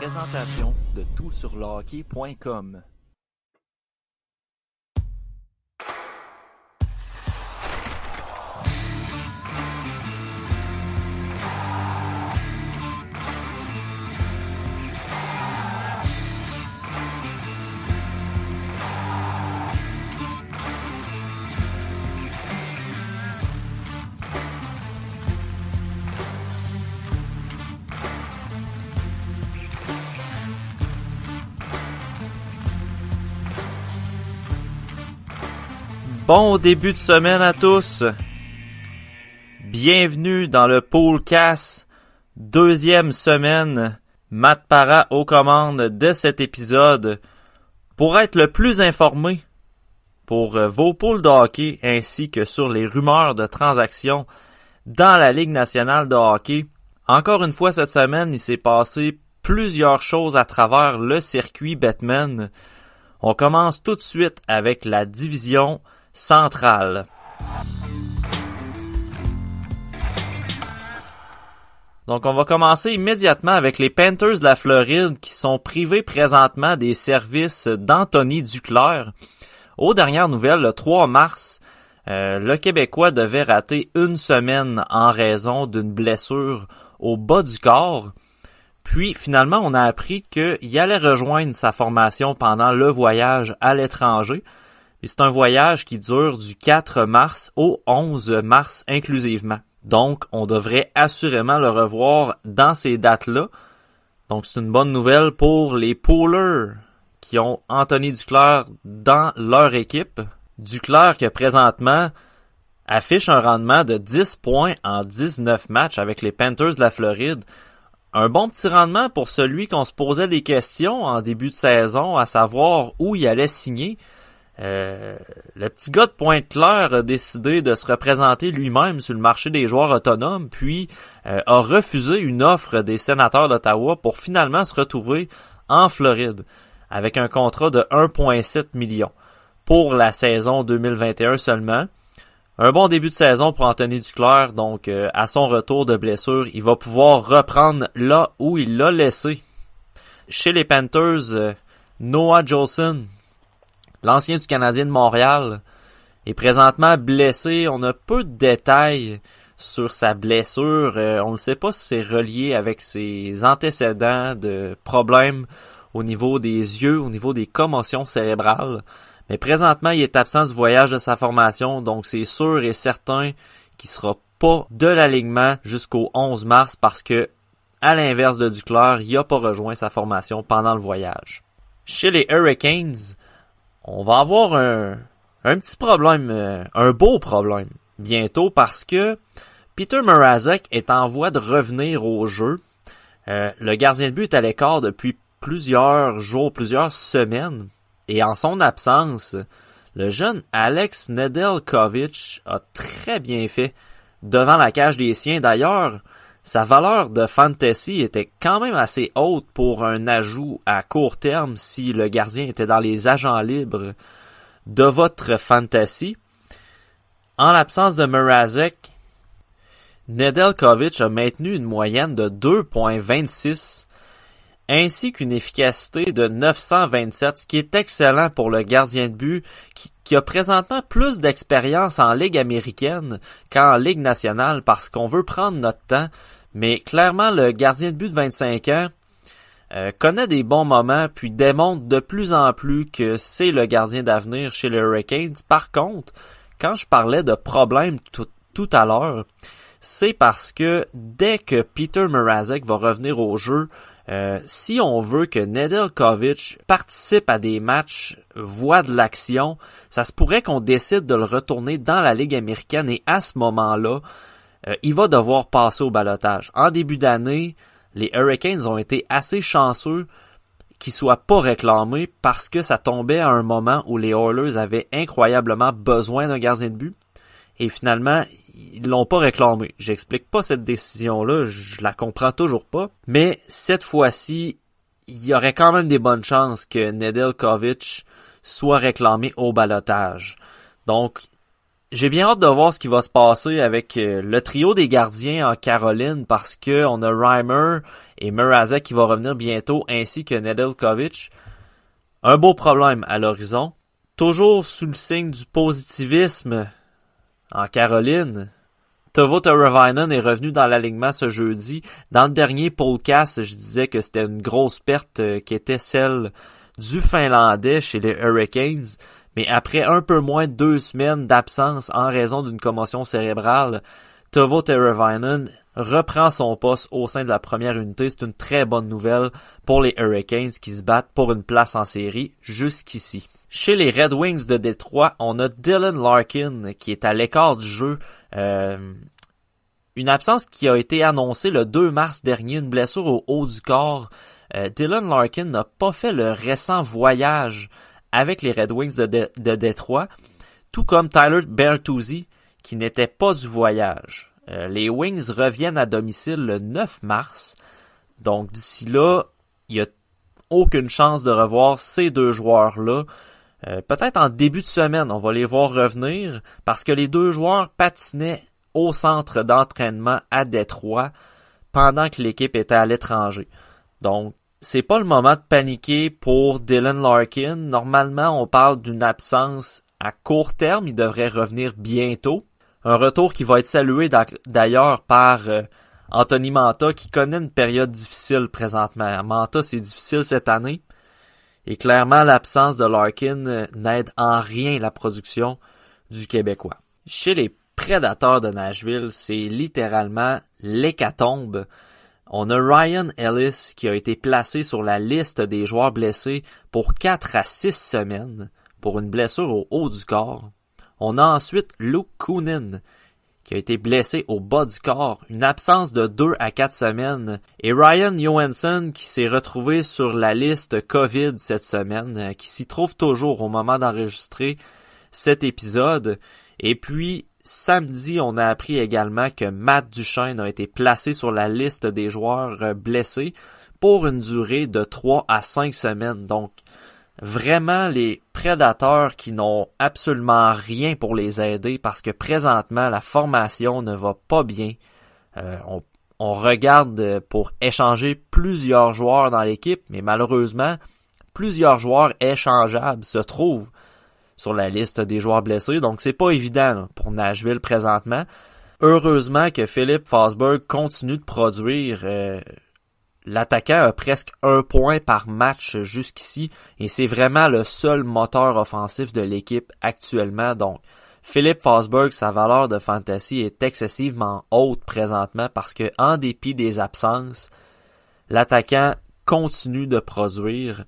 présentation de tout sur l'hockey.com Bon début de semaine à tous. Bienvenue dans le Pôle Casse. deuxième semaine. Matt Para aux commandes de cet épisode pour être le plus informé pour euh, vos pôles de hockey ainsi que sur les rumeurs de transactions dans la Ligue nationale de hockey. Encore une fois cette semaine, il s'est passé plusieurs choses à travers le circuit Batman. On commence tout de suite avec la division centrale. Donc, on va commencer immédiatement avec les Panthers de la Floride qui sont privés présentement des services d'Anthony Duclair. Aux dernières nouvelles, le 3 mars, euh, le Québécois devait rater une semaine en raison d'une blessure au bas du corps. Puis finalement, on a appris qu'il allait rejoindre sa formation pendant le voyage à l'étranger c'est un voyage qui dure du 4 mars au 11 mars inclusivement. Donc, on devrait assurément le revoir dans ces dates-là. Donc, c'est une bonne nouvelle pour les poolers qui ont Anthony Duclair dans leur équipe. Duclair que présentement affiche un rendement de 10 points en 19 matchs avec les Panthers de la Floride. Un bon petit rendement pour celui qu'on se posait des questions en début de saison, à savoir où il allait signer. Euh, le petit gars de Pointe-Claire a décidé de se représenter lui-même sur le marché des joueurs autonomes, puis euh, a refusé une offre des sénateurs d'Ottawa pour finalement se retrouver en Floride avec un contrat de 1,7 million pour la saison 2021 seulement. Un bon début de saison pour Anthony Duclair, donc euh, à son retour de blessure, il va pouvoir reprendre là où il l'a laissé. Chez les Panthers, Noah Jolson, l'ancien du Canadien de Montréal, est présentement blessé. On a peu de détails sur sa blessure. Euh, on ne sait pas si c'est relié avec ses antécédents de problèmes au niveau des yeux, au niveau des commotions cérébrales. Mais présentement, il est absent du voyage de sa formation, donc c'est sûr et certain qu'il sera pas de l'alignement jusqu'au 11 mars parce que, à l'inverse de Duclair, il n'a pas rejoint sa formation pendant le voyage. Chez les Hurricanes, on va avoir un, un petit problème, euh, un beau problème bientôt parce que Peter Mrazek est en voie de revenir au jeu. Euh, le gardien de but est à l'écart depuis plusieurs jours, plusieurs semaines. Et en son absence, le jeune Alex Nedelkovic a très bien fait devant la cage des siens. D'ailleurs, sa valeur de fantasy était quand même assez haute pour un ajout à court terme si le gardien était dans les agents libres de votre fantasy. En l'absence de Mrazek, Nedelkovic a maintenu une moyenne de 2.26 ainsi qu'une efficacité de 927, ce qui est excellent pour le gardien de but qui, a présentement plus d'expérience en Ligue américaine qu'en Ligue nationale parce qu'on veut prendre notre temps. Mais clairement, le gardien de but de 25 ans euh, connaît des bons moments puis démontre de plus en plus que c'est le gardien d'avenir chez les Hurricanes. Par contre, quand je parlais de problèmes tout, tout à l'heure, c'est parce que dès que Peter Mrazek va revenir au jeu, euh, si on veut que Nedeljkovic participe à des matchs, voix de l'action, ça se pourrait qu'on décide de le retourner dans la Ligue américaine et à ce moment-là, euh, il va devoir passer au balotage. En début d'année, les Hurricanes ont été assez chanceux qu'il soit pas réclamé parce que ça tombait à un moment où les Oilers avaient incroyablement besoin d'un gardien de but. Et finalement, ils l'ont pas réclamé. J'explique pas cette décision-là, je la comprends toujours pas. Mais cette fois-ci, il y aurait quand même des bonnes chances que Nedeljkovic soit réclamé au balotage. Donc, j'ai bien hâte de voir ce qui va se passer avec euh, le trio des gardiens en Caroline parce que on a Reimer et Murazek qui vont revenir bientôt ainsi que Nedeljkovic. Un beau problème à l'horizon. Toujours sous le signe du positivisme, en Caroline, Tovo Teravainen est revenu dans l'alignement ce jeudi. Dans le dernier podcast, je disais que c'était une grosse perte euh, qui était celle du Finlandais chez les Hurricanes. Mais après un peu moins de deux semaines d'absence en raison d'une commotion cérébrale, Tovo Teravainen reprend son poste au sein de la première unité. C'est une très bonne nouvelle pour les Hurricanes qui se battent pour une place en série jusqu'ici. Chez les Red Wings de Détroit, on a Dylan Larkin qui est à l'écart du jeu. Euh, une absence qui a été annoncée le 2 mars dernier, une blessure au haut du corps. Euh, Dylan Larkin n'a pas fait le récent voyage avec les Red Wings de, Détroit, tout comme Tyler Bertuzzi qui n'était pas du voyage. Euh, les Wings reviennent à domicile le 9 mars. Donc d'ici là, il n'y a aucune chance de revoir ces deux joueurs-là. Euh, peut-être en début de semaine, on va les voir revenir parce que les deux joueurs patinaient au centre d'entraînement à Détroit pendant que l'équipe était à l'étranger. Donc, c'est pas le moment de paniquer pour Dylan Larkin. Normalement, on parle d'une absence à court terme. Il devrait revenir bientôt. Un retour qui va être salué d'ailleurs par euh, Anthony Manta qui connaît une période difficile présentement. Manta, c'est difficile cette année et clairement l'absence de Larkin euh, n'aide en rien la production du Québécois. Chez les prédateurs de Nashville, c'est littéralement l'hécatombe. On a Ryan Ellis qui a été placé sur la liste des joueurs blessés pour 4 à 6 semaines pour une blessure au haut du corps. On a ensuite Luke Coonan qui a été blessé au bas du corps, une absence de 2 à 4 semaines, et Ryan Johansson qui s'est retrouvé sur la liste COVID cette semaine, euh, qui s'y trouve toujours au moment d'enregistrer cet épisode. Et puis, samedi, on a appris également que Matt Duchesne a été placé sur la liste des joueurs euh, blessés pour une durée de 3 à 5 semaines. Donc, vraiment les prédateurs qui n'ont absolument rien pour les aider parce que présentement la formation ne va pas bien. Euh, on, regarde euh, pour échanger plusieurs joueurs dans l'équipe, mais malheureusement, plusieurs joueurs échangeables se trouvent sur la liste des joueurs blessés, donc c'est pas évident pour Nashville présentement. Heureusement que Philippe Fosberg continue de produire. Euh, L'attaquant a presque un point par match jusqu'ici et c'est vraiment le seul moteur offensif de l'équipe actuellement. Donc, Philippe Fosberg, sa valeur de fantasy est excessivement haute présentement parce que, en dépit des absences, l'attaquant continue de produire.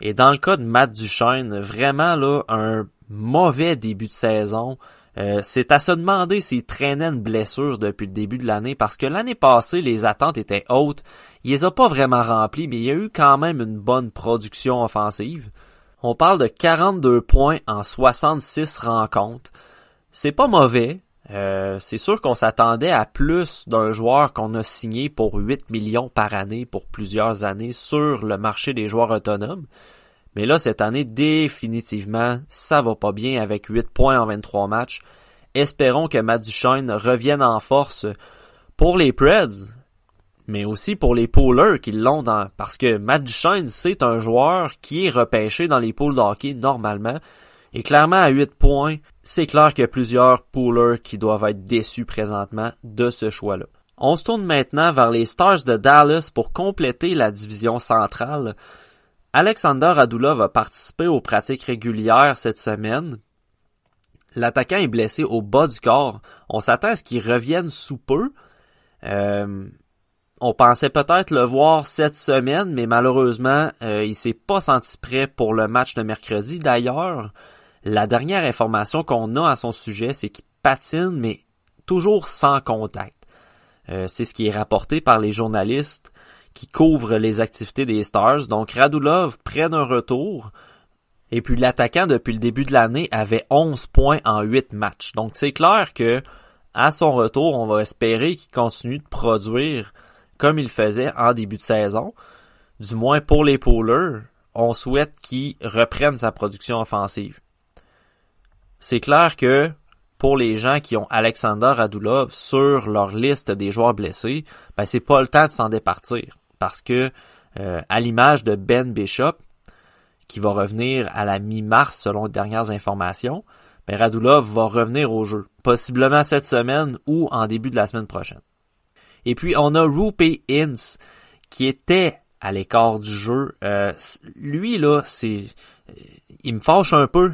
Et dans le cas de Matt Duchesne, vraiment là, un mauvais début de saison. Euh, c'est à se demander s'il traînait une blessure depuis le début de l'année parce que l'année passée, les attentes étaient hautes. Il les a pas vraiment remplies, mais il y a eu quand même une bonne production offensive. On parle de 42 points en 66 rencontres. C'est pas mauvais. Euh, c'est sûr qu'on s'attendait à plus d'un joueur qu'on a signé pour 8 millions par année pour plusieurs années sur le marché des joueurs autonomes. Mais là, cette année, définitivement, ça va pas bien avec 8 points en 23 matchs. Espérons que Matt Duchesne revienne en force pour les Preds, mais aussi pour les poolers qui l'ont dans... Parce que Matt Duchesne, c'est un joueur qui est repêché dans les pools hockey normalement. Et clairement, à 8 points, c'est clair qu'il y a plusieurs poolers qui doivent être déçus présentement de ce choix-là. On se tourne maintenant vers les Stars de Dallas pour compléter la division centrale. Alexander Radulov va participer aux pratiques régulières cette semaine. L'attaquant est blessé au bas du corps. On s'attend à ce qu'il revienne sous peu. Euh, on pensait peut-être le voir cette semaine, mais malheureusement, euh, il s'est pas senti prêt pour le match de mercredi. D'ailleurs, la dernière information qu'on a à son sujet, c'est qu'il patine, mais toujours sans contact. Euh, c'est ce qui est rapporté par les journalistes qui couvre les activités des Stars. Donc Radulov prenne un retour. Et puis l'attaquant depuis le début de l'année avait 11 points en 8 matchs. Donc c'est clair que à son retour, on va espérer qu'il continue de produire comme il faisait en début de saison. Du moins pour les poolers, on souhaite qu'il reprenne sa production offensive. C'est clair que pour les gens qui ont Alexander Radulov sur leur liste des joueurs blessés, ben c'est pas le temps de s'en départir parce que, euh, à l'image de Ben Bishop, qui va revenir à la mi-mars selon les dernières informations, ben Radulov va revenir au jeu, possiblement cette semaine ou en début de la semaine prochaine. Et puis on a Rupee Ince qui était à l'écart du jeu. Euh, lui là, euh, il me fâche un peu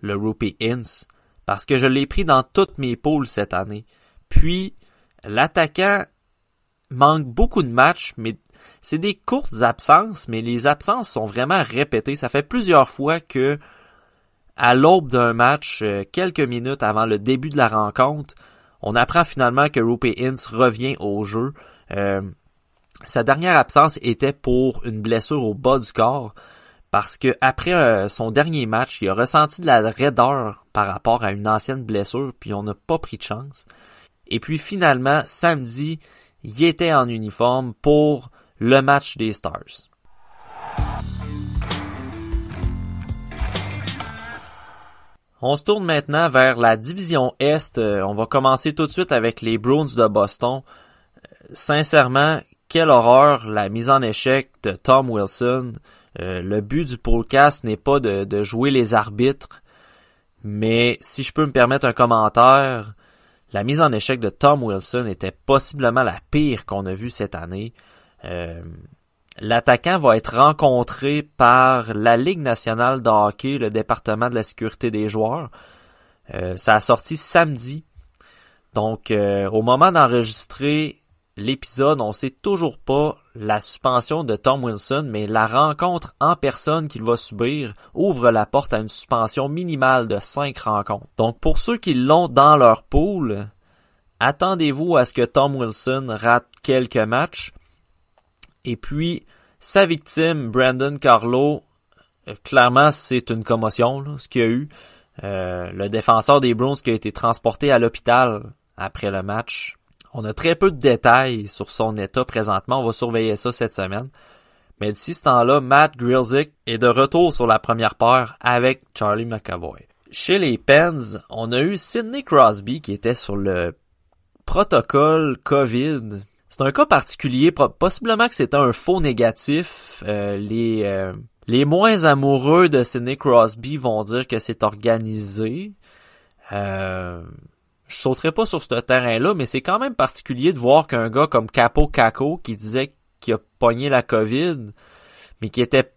le Rupee Ince parce que je l'ai pris dans toutes mes poules cette année. Puis l'attaquant manque beaucoup de matchs mais c'est des courtes absences, mais les absences sont vraiment répétées. Ça fait plusieurs fois que, à l'aube d'un match, euh, quelques minutes avant le début de la rencontre, on apprend finalement que Rupé Ince revient au jeu. Euh, sa dernière absence était pour une blessure au bas du corps, parce que après euh, son dernier match, il a ressenti de la raideur par rapport à une ancienne blessure, puis on n'a pas pris de chance. Et puis finalement, samedi, il était en uniforme pour le match des Stars. On se tourne maintenant vers la division Est. Euh, on va commencer tout de suite avec les Bruins de Boston. Euh, sincèrement, quelle horreur la mise en échec de Tom Wilson. Euh, le but du podcast n'est pas de, de, jouer les arbitres, mais si je peux me permettre un commentaire, la mise en échec de Tom Wilson était possiblement la pire qu'on a vue cette année. Euh, l'attaquant va être rencontré par la Ligue nationale de hockey, le département de la sécurité des joueurs. Euh, ça a sorti samedi. Donc, euh, au moment d'enregistrer l'épisode, on ne sait toujours pas la suspension de Tom Wilson, mais la rencontre en personne qu'il va subir ouvre la porte à une suspension minimale de 5 rencontres. Donc, pour ceux qui l'ont dans leur poule, attendez-vous à ce que Tom Wilson rate quelques matchs. Et puis, sa victime, Brandon Carlo, euh, clairement, c'est une commotion, ce qu'il y a eu. Euh, le défenseur des Bruins qui a été transporté à l'hôpital après le match. On a très peu de détails sur son état présentement. On va surveiller ça cette semaine. Mais d'ici ce temps-là, Matt Grilzik est de retour sur la première paire avec Charlie McAvoy. Chez les Pens, on a eu Sidney Crosby qui était sur le protocole COVID c'est un cas particulier, possiblement que c'était un faux négatif. Euh, les, euh, les moins amoureux de Sidney Crosby vont dire que c'est organisé. Euh, je sauterai pas sur ce terrain-là, mais c'est quand même particulier de voir qu'un gars comme Capo Caco, qui disait qu'il a pogné la COVID, mais qui était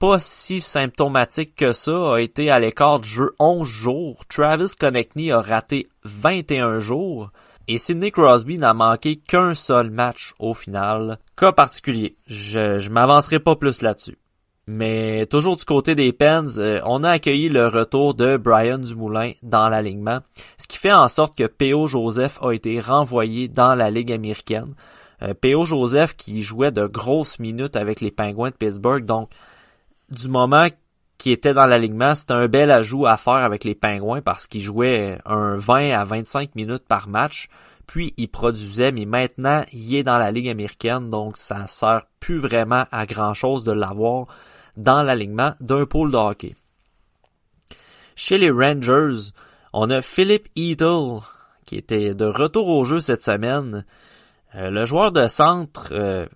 pas si symptomatique que ça, a été à l'écart de jeu 11 jours. Travis Konechny a raté 21 jours et Sidney Crosby n'a manqué qu'un seul match au final. Cas particulier, je, je m'avancerai pas plus là-dessus. Mais toujours du côté des Pens, euh, on a accueilli le retour de Brian Dumoulin dans l'alignement, ce qui fait en sorte que P.O. Joseph a été renvoyé dans la Ligue américaine. Euh, P.O. Joseph qui jouait de grosses minutes avec les Penguins de Pittsburgh, donc du moment qui était dans l'alignement, c'était un bel ajout à faire avec les Pingouins parce qu'ils jouaient un 20 à 25 minutes par match, puis il produisaient, mais maintenant il est dans la Ligue américaine, donc ça sert plus vraiment à grand chose de l'avoir dans l'alignement d'un pôle de hockey. Chez les Rangers, on a Philip Eatle qui était de retour au jeu cette semaine. Euh, le joueur de centre, euh,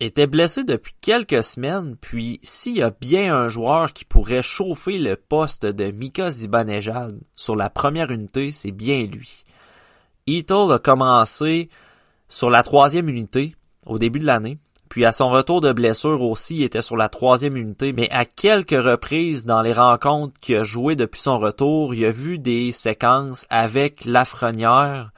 était blessé depuis quelques semaines, puis s'il y a bien un joueur qui pourrait chauffer le poste de Mika Zibanejad sur la première unité, c'est bien lui. Ito a commencé sur la troisième unité au début de l'année, puis à son retour de blessure aussi, il était sur la troisième unité, mais à quelques reprises dans les rencontres qu'il a jouées depuis son retour, il a vu des séquences avec Lafrenière,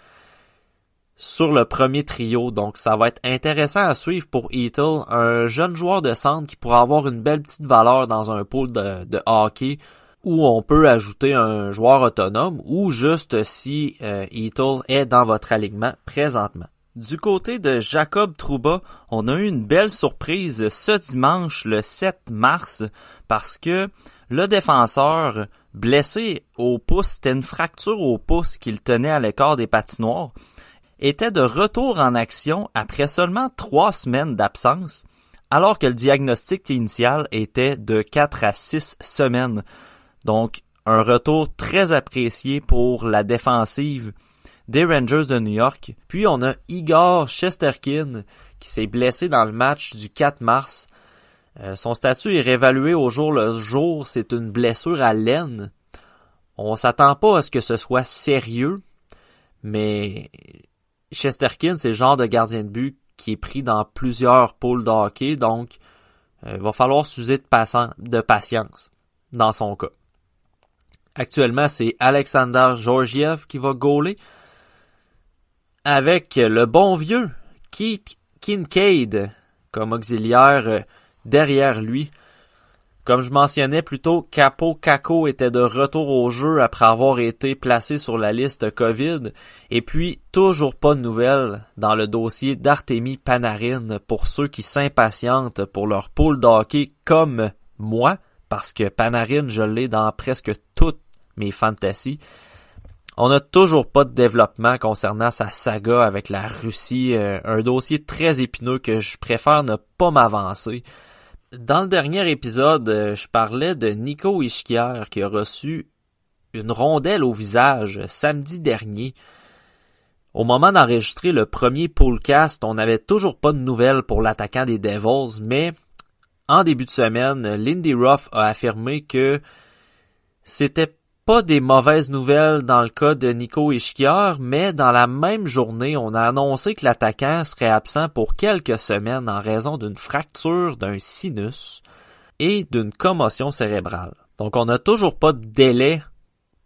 sur le premier trio. Donc, ça va être intéressant à suivre pour Eatle, un jeune joueur de centre qui pourra avoir une belle petite valeur dans un pool de, hockey où on peut ajouter un joueur autonome ou juste si euh, est dans votre alignement présentement. Du côté de Jacob Trouba, on a eu une belle surprise ce dimanche le 7 mars parce que le défenseur blessé au pouce, c'était une fracture au pouce qu'il tenait à l'écart des patinoires était de retour en action après seulement trois semaines d'absence, alors que le diagnostic initial était de quatre à six semaines. Donc, un retour très apprécié pour la défensive des Rangers de New York. Puis on a Igor Chesterkin qui s'est blessé dans le match du 4 mars. Euh, son statut est réévalué au jour le jour, c'est une blessure à laine. On s'attend pas à ce que ce soit sérieux, mais Chesterkin, c'est le genre de gardien de but qui est pris dans plusieurs pôles de hockey, donc euh, il va falloir s'user de, patience dans son cas. Actuellement, c'est Alexander Georgiev qui va gauler avec le bon vieux Keith Kincaid comme auxiliaire euh, derrière lui. Comme je mentionnais plus tôt, Capo Caco était de retour au jeu après avoir été placé sur la liste COVID, et puis toujours pas de nouvelles dans le dossier d'Artémie Panarin pour ceux qui s'impatientent pour leur poule d'hockey comme moi, parce que Panarin, je l'ai dans presque toutes mes fantasies. On n'a toujours pas de développement concernant sa saga avec la Russie, euh, un dossier très épineux que je préfère ne pas m'avancer. Dans le dernier épisode, euh, je parlais de Nico Ishkier qui a reçu une rondelle au visage samedi dernier. Au moment d'enregistrer le premier podcast, on n'avait toujours pas de nouvelles pour l'attaquant des Devils, mais en début de semaine, Lindy Ruff a affirmé que c'était pas des mauvaises nouvelles dans le cas de Nico Ischiar, mais dans la même journée, on a annoncé que l'attaquant serait absent pour quelques semaines en raison d'une fracture d'un sinus et d'une commotion cérébrale. Donc on n'a toujours pas de délai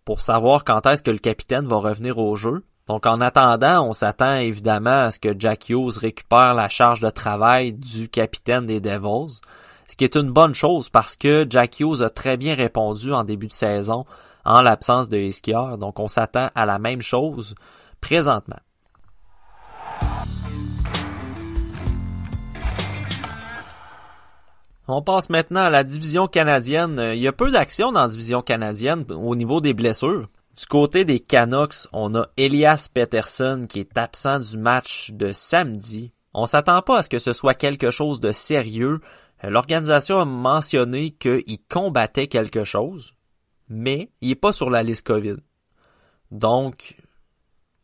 pour savoir quand est-ce que le capitaine va revenir au jeu. Donc en attendant, on s'attend évidemment à ce que Jack Hughes récupère la charge de travail du capitaine des Devils, ce qui est une bonne chose parce que Jack Hughes a très bien répondu en début de saison en l'absence de skieurs. Donc on s'attend à la même chose présentement. On passe maintenant à la division canadienne. Il y a peu d'action dans la division canadienne au niveau des blessures. Du côté des Canucks, on a Elias Peterson qui est absent du match de samedi. On s'attend pas à ce que ce soit quelque chose de sérieux. L'organisation a mentionné qu'il combattait quelque chose mais il n'est pas sur la liste COVID. Donc,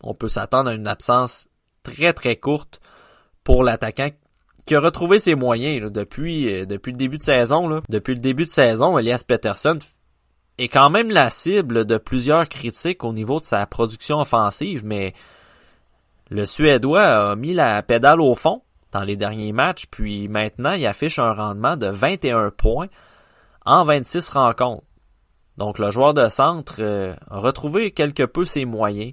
on peut s'attendre à une absence très très courte pour l'attaquant qui a retrouvé ses moyens depuis, euh, depuis le début de saison. Là. Depuis le début de saison, Elias Peterson est quand même la cible de plusieurs critiques au niveau de sa production offensive, mais le Suédois a mis la pédale au fond dans les derniers matchs, puis maintenant il affiche un rendement de 21 points en 26 rencontres. Donc le joueur de centre euh, a retrouvé quelque peu ses moyens.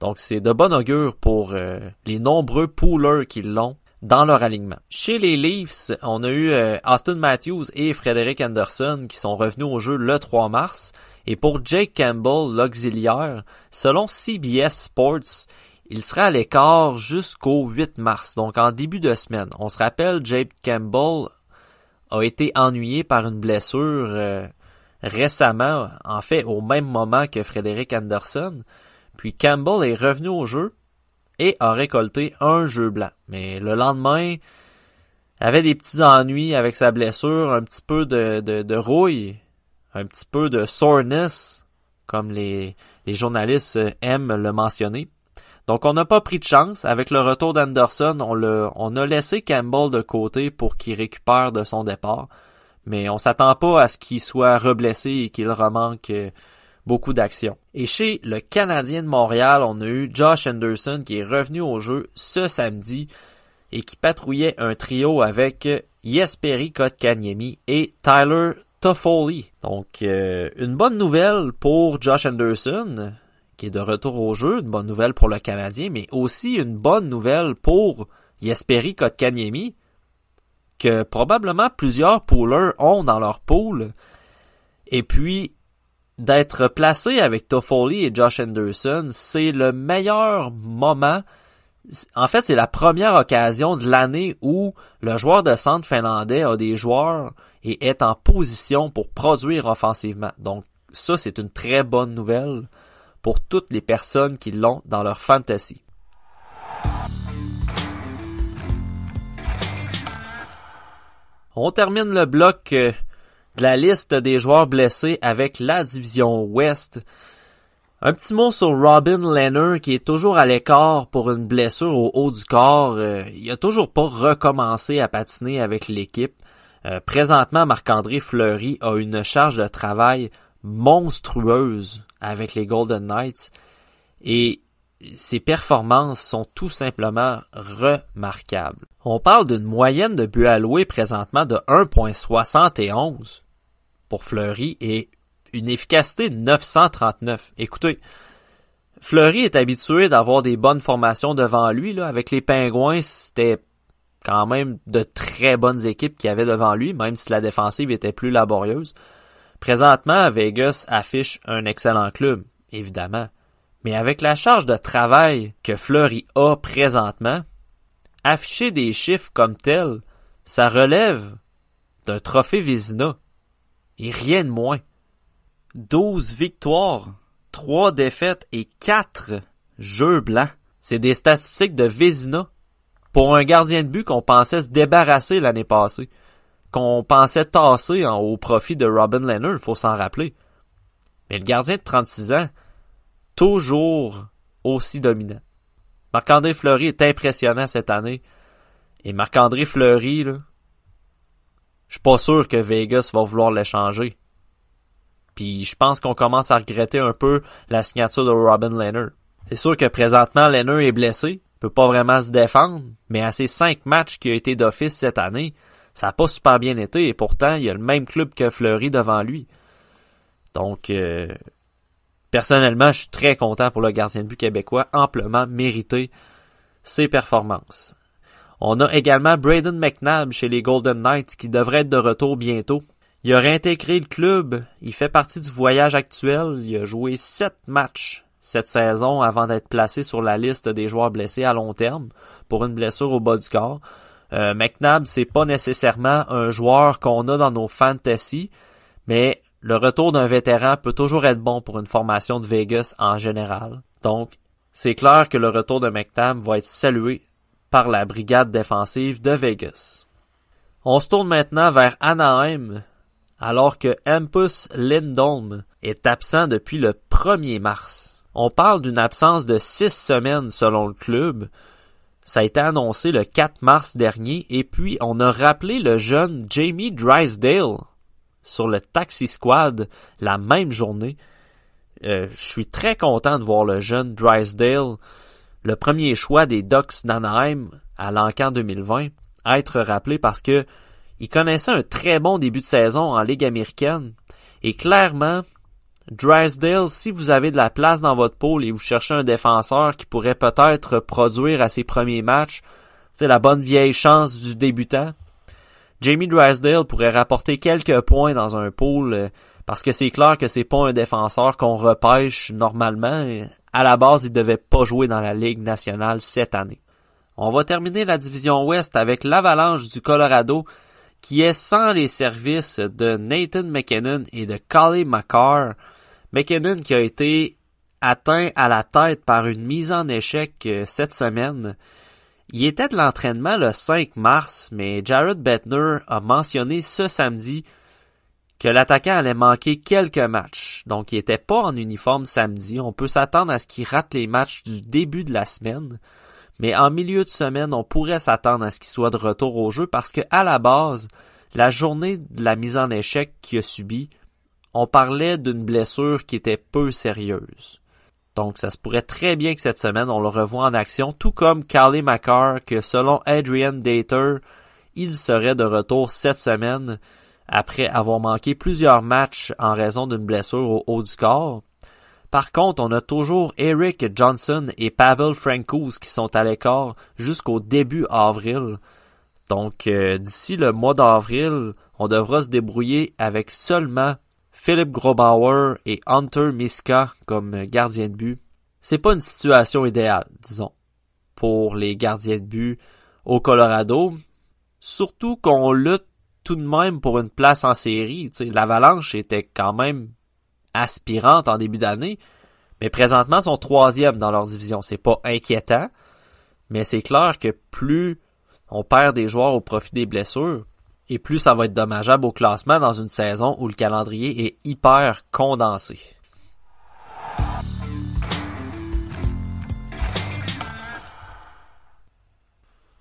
Donc c'est de bon augure pour euh, les nombreux poolers qui l'ont dans leur alignement. Chez les Leafs, on a eu euh, Austin Matthews et Frederick Anderson qui sont revenus au jeu le 3 mars. Et pour Jake Campbell, l'auxiliaire, selon CBS Sports, il sera à l'écart jusqu'au 8 mars, donc en début de semaine. On se rappelle, Jake Campbell a été ennuyé par une blessure récemment, en fait au même moment que Frédéric Anderson. Puis Campbell est revenu au jeu et a récolté un jeu blanc. Mais le lendemain, avait des petits ennuis avec sa blessure, un petit peu de, rouille, un petit peu de soreness, comme les, journalistes aiment le mentionner. Donc on n'a pas pris de chance. Avec le retour d'Anderson, on, on a laissé Campbell de côté pour qu'il récupère de son départ mais on s'attend pas à ce qu'il soit reblessé et qu'il remanque euh, beaucoup d'action. Et chez le Canadien de Montréal, on a eu Josh Anderson qui est revenu au jeu ce samedi et qui patrouillait un trio avec euh, Jesperi Kotkaniemi et Tyler Toffoli. Donc euh, une bonne nouvelle pour Josh Anderson qui est de retour au jeu, une bonne nouvelle pour le Canadien, mais aussi une bonne nouvelle pour Jesperi Kotkaniemi que probablement plusieurs poolers ont dans leur pool. Et puis, d'être placé avec Toffoli et Josh Anderson, c'est le meilleur moment. En fait, c'est la première occasion de l'année où le joueur de centre finlandais a des joueurs et est en position pour produire offensivement. Donc, ça, c'est une très bonne nouvelle pour toutes les personnes qui l'ont dans leur fantasy. On termine le bloc euh, de la liste des joueurs blessés avec la division Ouest. Un petit mot sur Robin Lehner qui est toujours à l'écart pour une blessure au haut du corps. Euh, il a toujours pas recommencé à patiner avec l'équipe. Euh, présentement, Marc-André Fleury a une charge de travail monstrueuse avec les Golden Knights et ses performances sont tout simplement remarquables. On parle d'une moyenne de buts alloués présentement de 1,71 pour Fleury et une efficacité de 939. Écoutez, Fleury est habitué d'avoir des bonnes formations devant lui. Là. Avec les Pingouins, c'était quand même de très bonnes équipes qu'il y avait devant lui, même si la défensive était plus laborieuse. Présentement, Vegas affiche un excellent club, évidemment. Mais avec la charge de travail que Fleury a présentement, afficher des chiffres comme tels, ça relève d'un trophée Vizina. Et rien de moins. 12 victoires, 3 défaites et 4 jeux blancs. C'est des statistiques de Vizina. Pour un gardien de but qu'on pensait se débarrasser l'année passée, qu'on pensait tasser en, au profit de Robin il faut s'en rappeler. Mais le gardien de 36 ans, toujours aussi dominant. Marc-André Fleury est impressionnant cette année. Et Marc-André Fleury, là, je suis pas sûr que Vegas va vouloir l'échanger. Puis je pense qu'on commence à regretter un peu la signature de Robin Leonard. C'est sûr que présentement Leonard est blessé, peut pas vraiment se défendre, mais à ses cinq matchs qui a été d'office cette année, ça n'a pas super bien été et pourtant il y a le même club que Fleury devant lui. Donc euh, Personnellement, je suis très content pour le gardien de but québécois, amplement mérité ses performances. On a également Braden McNabb chez les Golden Knights qui devrait être de retour bientôt. Il a réintégré le club, il fait partie du voyage actuel, il a joué sept matchs cette saison avant d'être placé sur la liste des joueurs blessés à long terme pour une blessure au bas du corps. Euh, McNabb, c'est pas nécessairement un joueur qu'on a dans nos fantasy, mais le retour d'un vétéran peut toujours être bon pour une formation de Vegas en général. Donc, c'est clair que le retour de McTam va être salué par la brigade défensive de Vegas. On se tourne maintenant vers Anaheim, alors que Empus Lindholm est absent depuis le 1er mars. On parle d'une absence de six semaines selon le club. Ça a été annoncé le 4 mars dernier et puis on a rappelé le jeune Jamie Drysdale sur le Taxi Squad la même journée. Euh, je suis très content de voir le jeune Drysdale, le premier choix des Ducks d'Anaheim à l'encan 2020, être rappelé parce que il connaissait un très bon début de saison en Ligue américaine. Et clairement, Drysdale, si vous avez de la place dans votre pôle et vous cherchez un défenseur qui pourrait peut-être produire à ses premiers matchs, c'est la bonne vieille chance du débutant, Jamie Drysdale pourrait rapporter quelques points dans un pool euh, parce que c'est clair que c'est pas un défenseur qu'on repêche normalement. À la base, il devait pas jouer dans la Ligue nationale cette année. On va terminer la division Ouest avec l'Avalanche du Colorado qui est sans les services de Nathan McKinnon et de Kali McCarr. McKinnon qui a été atteint à la tête par une mise en échec euh, cette semaine. Il était de l'entraînement le 5 mars, mais Jared Bettner a mentionné ce samedi que l'attaquant allait manquer quelques matchs. Donc, il n'était pas en uniforme samedi. On peut s'attendre à ce qu'il rate les matchs du début de la semaine. Mais en milieu de semaine, on pourrait s'attendre à ce qu'il soit de retour au jeu parce que, à la base, la journée de la mise en échec qu'il a subie, on parlait d'une blessure qui était peu sérieuse. Donc, ça se pourrait très bien que cette semaine, on le revoie en action, tout comme Carly Macar, que selon Adrian Dater, il serait de retour cette semaine après avoir manqué plusieurs matchs en raison d'une blessure au haut du corps. Par contre, on a toujours Eric Johnson et Pavel Francouz qui sont à l'écart jusqu'au début avril. Donc, euh, d'ici le mois d'avril, on devra se débrouiller avec seulement Philip Grobauer et Hunter Miska comme gardiens de but. C'est pas une situation idéale, disons, pour les gardiens de but au Colorado, surtout qu'on lutte tout de même pour une place en série. L'Avalanche était quand même aspirante en début d'année, mais présentement sont troisième dans leur division. C'est pas inquiétant, mais c'est clair que plus on perd des joueurs au profit des blessures, et plus ça va être dommageable au classement dans une saison où le calendrier est hyper condensé.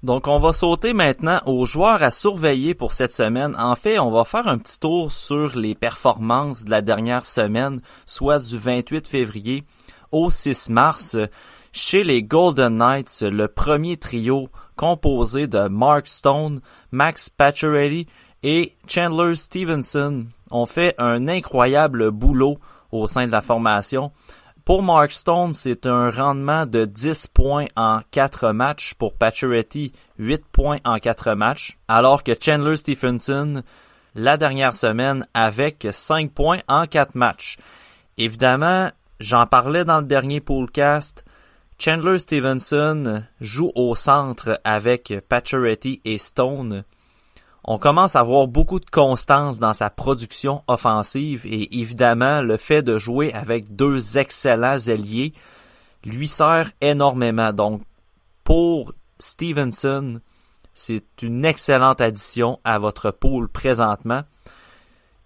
Donc on va sauter maintenant aux joueurs à surveiller pour cette semaine. En fait, on va faire un petit tour sur les performances de la dernière semaine, soit du 28 février au 6 mars. Chez les Golden Knights, le premier trio composé de Mark Stone, Max Pacioretty et Chandler Stevenson ont fait un incroyable boulot au sein de la formation. Pour Mark Stone, c'est un rendement de 10 points en 4 matchs. Pour Pacioretty, 8 points en 4 matchs. Alors que Chandler Stephenson, la dernière semaine, avec 5 points en 4 matchs. Évidemment, j'en parlais dans le dernier podcast. Chandler Stevenson joue au centre avec Pacioretty et Stone. On commence à voir beaucoup de constance dans sa production offensive et évidemment le fait de jouer avec deux excellents ailiers lui sert énormément. Donc pour Stevenson, c'est une excellente addition à votre pool présentement.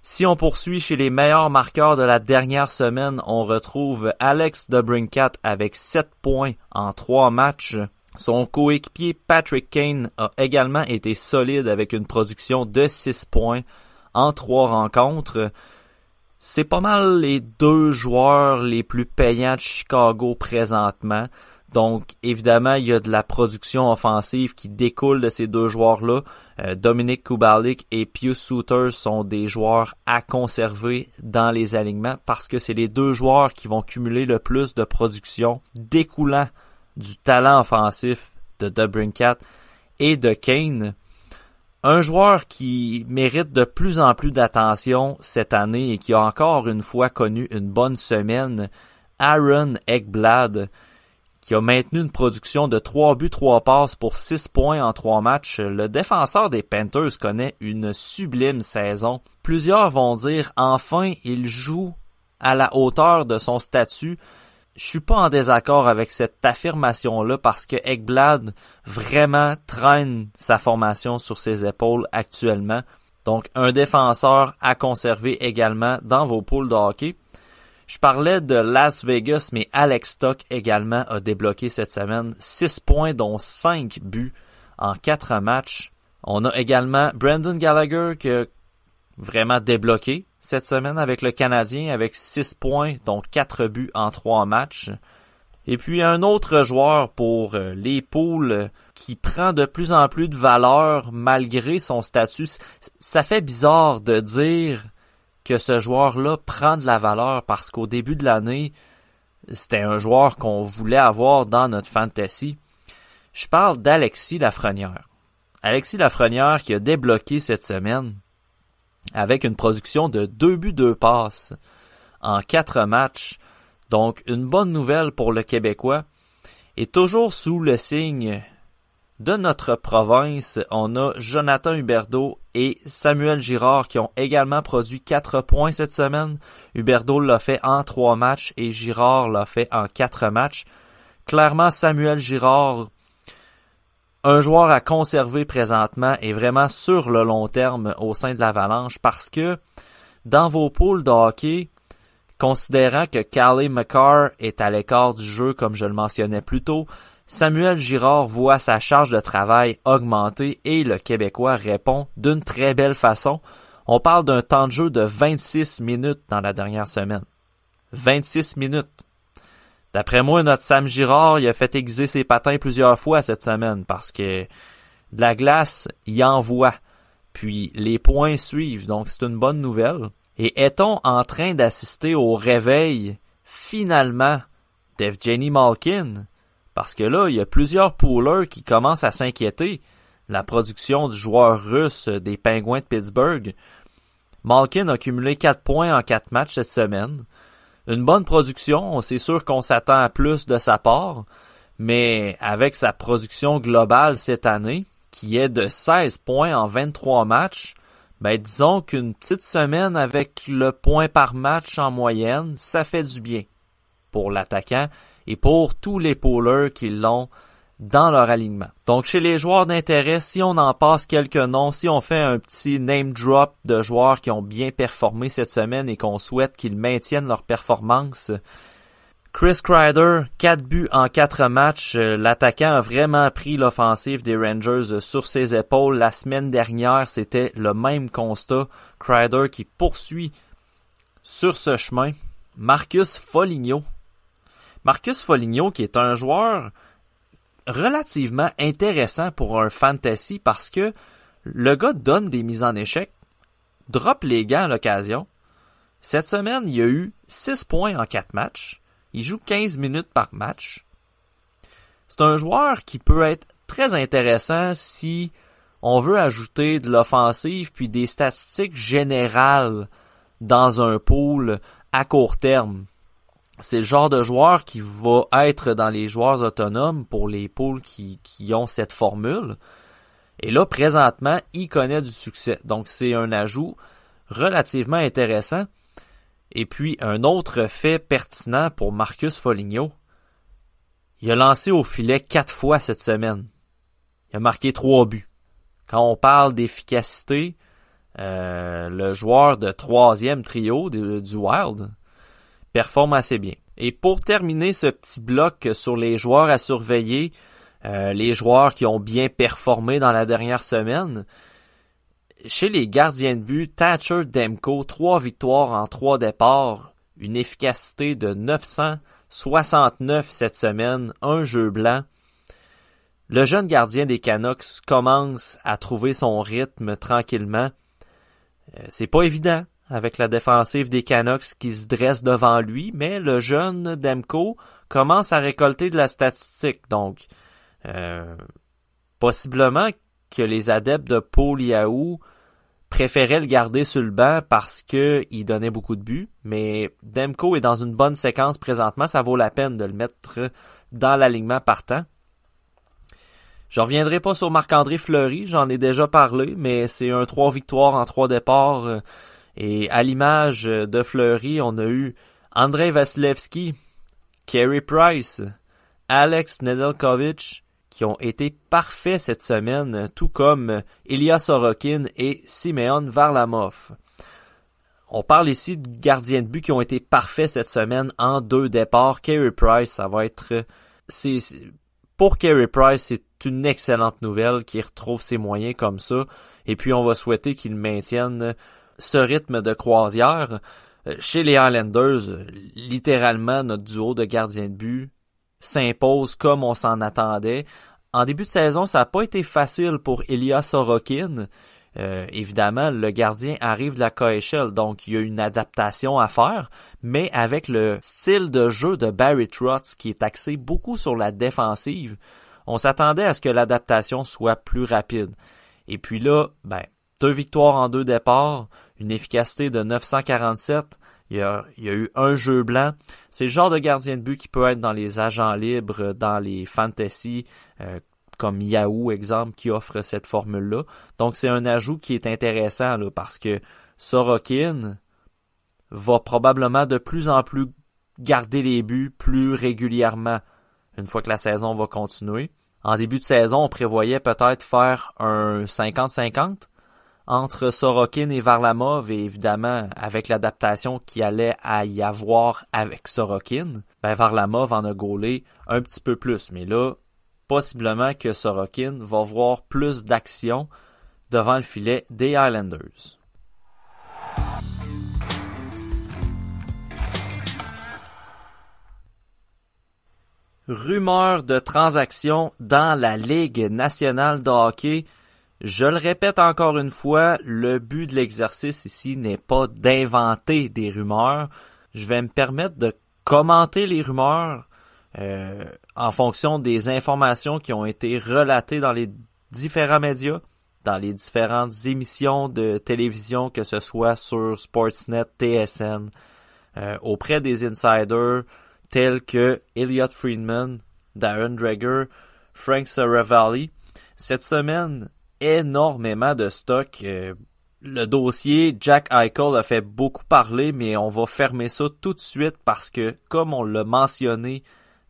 Si on poursuit chez les meilleurs marqueurs de la dernière semaine, on retrouve Alex Debrincat avec 7 points en 3 matchs. Son coéquipier Patrick Kane a également été solide avec une production de 6 points en 3 rencontres. C'est pas mal les deux joueurs les plus payants de Chicago présentement. Donc, évidemment, il y a de la production offensive qui découle de ces deux joueurs-là. Euh, Dominic Kubalik et Pius Souter sont des joueurs à conserver dans les alignements parce que c'est les deux joueurs qui vont cumuler le plus de production découlant du talent offensif de Dubrincat et de Kane. Un joueur qui mérite de plus en plus d'attention cette année et qui a encore une fois connu une bonne semaine, Aaron Ekblad qui a maintenu une production de 3 buts, 3 passes pour 6 points en 3 matchs, le défenseur des Panthers connaît une sublime saison. Plusieurs vont dire enfin il joue à la hauteur de son statut. Je suis pas en désaccord avec cette affirmation-là parce que Ekblad vraiment traîne sa formation sur ses épaules actuellement. Donc un défenseur à conserver également dans vos poules de hockey. Je parlais de Las Vegas, mais Alex Stock également a débloqué cette semaine 6 points, dont 5 buts en 4 matchs. On a également Brandon Gallagher qui a vraiment débloqué cette semaine avec le Canadien avec 6 points, dont 4 buts en 3 matchs. Et puis un autre joueur pour euh, les poules euh, qui prend de plus en plus de valeur malgré son statut. Ça fait bizarre de dire que ce joueur-là prend de la valeur parce qu'au début de l'année, c'était un joueur qu'on voulait avoir dans notre fantasy. Je parle d'Alexis Lafrenière. Alexis Lafrenière qui a débloqué cette semaine avec une production de 2 buts 2 passes en 4 matchs. Donc une bonne nouvelle pour le Québécois. Et toujours sous le signe de notre province, on a Jonathan Huberdeau et Samuel Girard qui ont également produit 4 points cette semaine. Huberdeau l'a fait en 3 matchs et Girard l'a fait en 4 matchs. Clairement, Samuel Girard, un joueur à conserver présentement et vraiment sur le long terme au sein de l'Avalanche parce que dans vos poules de hockey, considérant que Callie McCarr est à l'écart du jeu comme je le mentionnais plus tôt, Samuel Girard voit sa charge de travail augmenter et le Québécois répond d'une très belle façon. On parle d'un temps de jeu de 26 minutes dans la dernière semaine. 26 minutes. D'après moi, notre Sam Girard, il a fait aiguiser ses patins plusieurs fois cette semaine parce que de la glace, il envoie. Puis les points suivent, donc c'est une bonne nouvelle. Et est-on en train d'assister au réveil, finalement, d'Evgeny Malkin? Parce que là, il y a plusieurs poolers qui commencent à s'inquiéter. La production du joueur russe euh, des Penguins de Pittsburgh. Malkin a cumulé 4 points en 4 matchs cette semaine. Une bonne production, c'est sûr qu'on s'attend à plus de sa part, mais avec sa production globale cette année, qui est de 16 points en 23 matchs, ben, disons qu'une petite semaine avec le point par match en moyenne, ça fait du bien. Pour l'attaquant, et pour tous les pôleurs qui l'ont dans leur alignement. Donc chez les joueurs d'intérêt, si on en passe quelques noms, si on fait un petit name drop de joueurs qui ont bien performé cette semaine et qu'on souhaite qu'ils maintiennent leur performance, Chris Kreider, 4 buts en 4 matchs. Euh, l'attaquant a vraiment pris l'offensive des Rangers euh, sur ses épaules. La semaine dernière, c'était le même constat. Kreider qui poursuit sur ce chemin. Marcus Foligno, Marcus Foligno, qui est un joueur relativement intéressant pour un fantasy parce que le gars donne des mises en échec, drop les gants à l'occasion. Cette semaine, il y a eu 6 points en 4 matchs. Il joue 15 minutes par match. C'est un joueur qui peut être très intéressant si on veut ajouter de l'offensive puis des statistiques générales dans un pool à court terme c'est le genre de joueur qui va être dans les joueurs autonomes pour les poules qui, ont cette formule. Et là, présentement, il connaît du succès. Donc, c'est un ajout relativement intéressant. Et puis, un autre fait pertinent pour Marcus Foligno, il a lancé au filet quatre fois cette semaine. Il a marqué trois buts. Quand on parle d'efficacité, euh, le joueur de troisième trio du Wild, performe assez bien. Et pour terminer ce petit bloc sur les joueurs à surveiller, euh, les joueurs qui ont bien performé dans la dernière semaine, chez les gardiens de but, Thatcher Demko, trois victoires en trois départs, une efficacité de 969 cette semaine, un jeu blanc. Le jeune gardien des Canucks commence à trouver son rythme tranquillement. Euh, c'est pas évident, avec la défensive des Canucks qui se dresse devant lui, mais le jeune Demko commence à récolter de la statistique. Donc, euh, possiblement que les adeptes de Paul préféraient le garder sur le banc parce qu'il donnait beaucoup de buts, mais Demko est dans une bonne séquence présentement, ça vaut la peine de le mettre dans l'alignement partant. Je reviendrai pas sur Marc-André Fleury, j'en ai déjà parlé, mais c'est un 3 victoires en trois départs. Euh, et à l'image de Fleury, on a eu Andrei Vasilevski, Kerry Price, Alex Nedelkovitch qui ont été parfaits cette semaine, tout comme Ilya Sorokin et Simeon Varlamov. On parle ici de gardiens de but qui ont été parfaits cette semaine en deux départs. Kerry Price, ça va être... pour Kerry Price, c'est une excellente nouvelle qu'il retrouve ses moyens comme ça. Et puis on va souhaiter qu'il maintienne ce rythme de croisière, euh, chez les Highlanders, littéralement, notre duo de gardiens de but s'impose comme on s'en attendait. En début de saison, ça n'a pas été facile pour Elias Sorokin. Euh, évidemment, le gardien arrive de la KHL, donc il y a une adaptation à faire, mais avec le style de jeu de Barry Trotz qui est axé beaucoup sur la défensive, on s'attendait à ce que l'adaptation soit plus rapide. Et puis là, ben, deux victoires en deux départs, une efficacité de 947. Il y a, eu un jeu blanc. C'est le genre de gardien de but qui peut être dans les agents libres, dans les fantasy, euh, comme Yahoo, exemple, qui offre cette formule-là. Donc, c'est un ajout qui est intéressant parce que Sorokin va probablement de plus en plus garder les buts plus régulièrement une fois que la saison va continuer. En début de saison, on prévoyait peut-être faire un 50-50 entre Sorokin et Varlamov et évidemment avec l'adaptation qui allait à y avoir avec Sorokin, ben, Varlamov en a gaulé un petit peu plus. Mais là, possiblement que Sorokin va voir plus d'action devant le filet des Islanders. Rumeur de transactions dans la Ligue nationale de hockey. Je le répète encore une fois, le but de l'exercice ici n'est pas d'inventer des rumeurs. Je vais me permettre de commenter les rumeurs euh, en fonction des informations qui ont été relatées dans les différents médias, dans les différentes émissions de télévision, que ce soit sur Sportsnet, TSN, euh, auprès des insiders tels que Elliot Friedman, Darren Dreger, Frank Saravalli. Cette semaine, énormément de stock. Euh, le dossier Jack Eichel a fait beaucoup parler, mais on va fermer ça tout de suite parce que, comme on l'a mentionné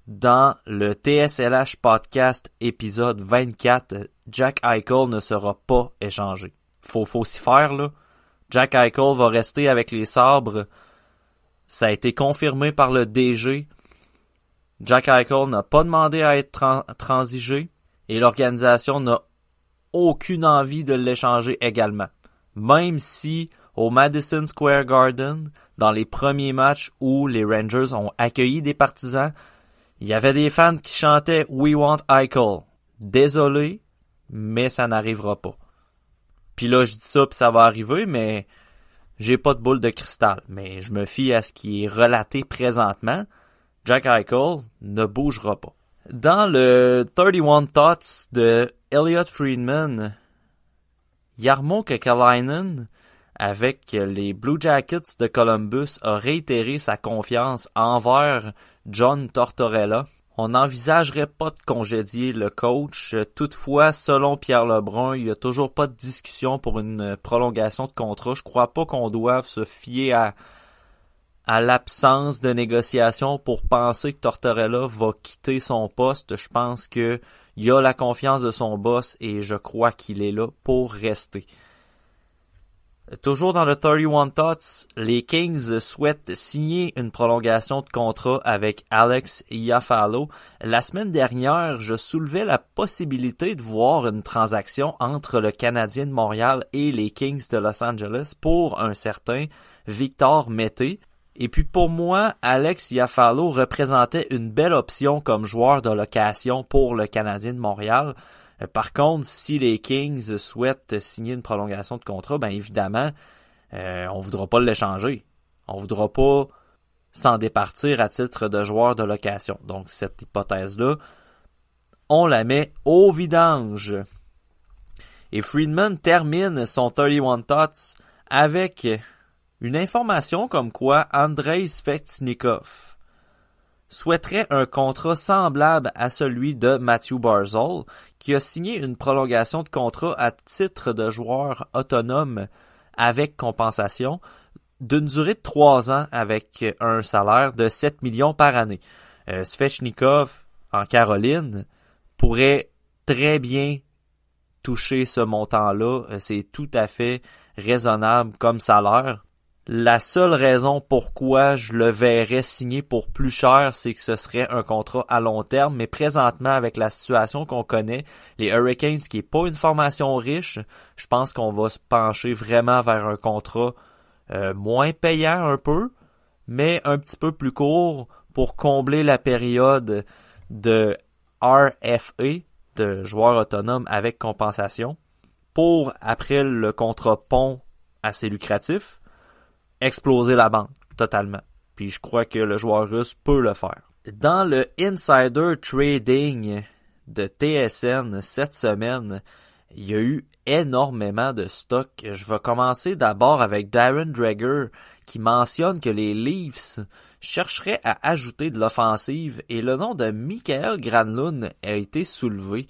dans le TSLH podcast épisode 24, Jack Eichel ne sera pas échangé. Faut, s'y faire, là. Jack Eichel va rester avec les sabres. Ça a été confirmé par le DG. Jack Eichel n'a pas demandé à être transigé et l'organisation n'a aucune envie de l'échanger également. Même si, au Madison Square Garden, dans les premiers matchs où les Rangers ont accueilli des partisans, il y avait des fans qui chantaient We want Eichel. Désolé, mais ça n'arrivera pas. Puis là, je dis ça, puis ça va arriver, mais j'ai pas de boule de cristal. Mais je me fie à ce qui est relaté présentement. Jack Eichel ne bougera pas. Dans le 31 Thoughts de Elliot Friedman, Yarmo Kekalainen, avec les Blue Jackets de Columbus, a réitéré sa confiance envers John Tortorella. On n'envisagerait pas de congédier le coach. Toutefois, selon Pierre Lebrun, il n'y a toujours pas de discussion pour une prolongation de contrat. Je crois pas qu'on doive se fier à, à l'absence de négociation pour penser que Tortorella va quitter son poste. Je pense que il a la confiance de son boss et je crois qu'il est là pour rester. Toujours dans le 31 Thoughts, les Kings souhaitent signer une prolongation de contrat avec Alex Yafalo. La semaine dernière, je soulevais la possibilité de voir une transaction entre le Canadien de Montréal et les Kings de Los Angeles pour un certain Victor Mété. Et puis pour moi, Alex Yafalo représentait une belle option comme joueur de location pour le Canadien de Montréal. Euh, par contre, si les Kings souhaitent signer une prolongation de contrat, bien évidemment, euh, on ne voudra pas l'échanger. On ne voudra pas s'en départir à titre de joueur de location. Donc cette hypothèse-là, on la met au vidange. Et Friedman termine son 31 Tots avec une information comme quoi Andrei Svechnikov souhaiterait un contrat semblable à celui de Matthew Barzol, qui a signé une prolongation de contrat à titre de joueur autonome avec compensation d'une durée de trois ans avec un salaire de 7 millions par année. Euh, svetchnikov, en Caroline, pourrait très bien toucher ce montant-là. Euh, c'est tout à fait raisonnable comme salaire. La seule raison pourquoi je le verrais signer pour plus cher, c'est que ce serait un contrat à long terme. Mais présentement, avec la situation qu'on connaît, les Hurricanes, qui est pas une formation riche, je pense qu'on va se pencher vraiment vers un contrat euh, moins payant un peu, mais un petit peu plus court pour combler la période de RFA, de joueur autonome avec compensation, pour après le contrat pont assez lucratif exploser la banque, totalement. Puis je crois que le joueur russe peut le faire. Dans le insider trading de TSN cette semaine, il y a eu énormément de stocks. Je vais commencer d'abord avec Darren Drager qui mentionne que les Leafs chercheraient à ajouter de l'offensive et le nom de Michael Granlund a été soulevé.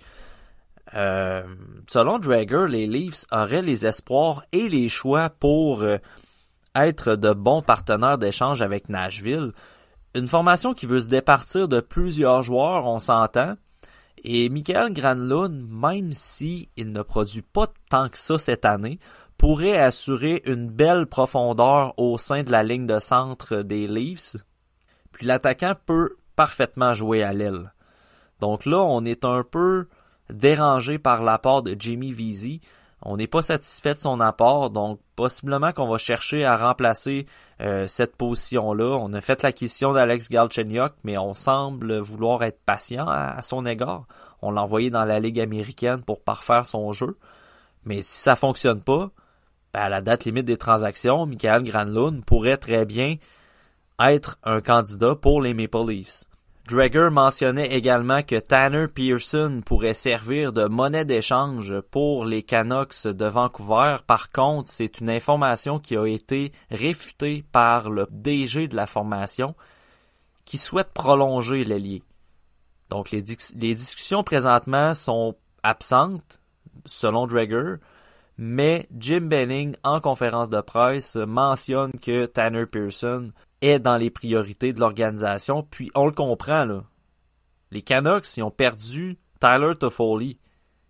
Euh, selon Dreger, les Leafs auraient les espoirs et les choix pour euh, être de bons partenaires d'échange avec Nashville. Une formation qui veut se départir de plusieurs joueurs, on s'entend. Et Michael Granlund, même si il ne produit pas tant que ça cette année, pourrait assurer une belle profondeur au sein de la ligne de centre des Leafs. Puis l'attaquant peut parfaitement jouer à l'aile. Donc là, on est un peu dérangé par l'apport de Jimmy Vizy, on n'est pas satisfait de son apport, donc possiblement qu'on va chercher à remplacer euh, cette position-là. On a fait l'acquisition d'Alex Galchenyuk, mais on semble vouloir être patient à, son égard. On l'a envoyé dans la Ligue américaine pour parfaire son jeu. Mais si ça fonctionne pas, ben, à la date limite des transactions, Michael Granlund pourrait très bien être un candidat pour les Maple Leafs. Dreger mentionnait également que Tanner Pearson pourrait servir de monnaie d'échange pour les Canucks de Vancouver. Par contre, c'est une information qui a été réfutée par le DG de la formation qui souhaite prolonger l'allié. Donc les, discussions présentement sont absentes, selon Drager, mais Jim Benning, en conférence de presse, mentionne que Tanner Pearson est dans les priorités de l'organisation. Puis on le comprend, là. Les Canucks, ils ont perdu Tyler Toffoli.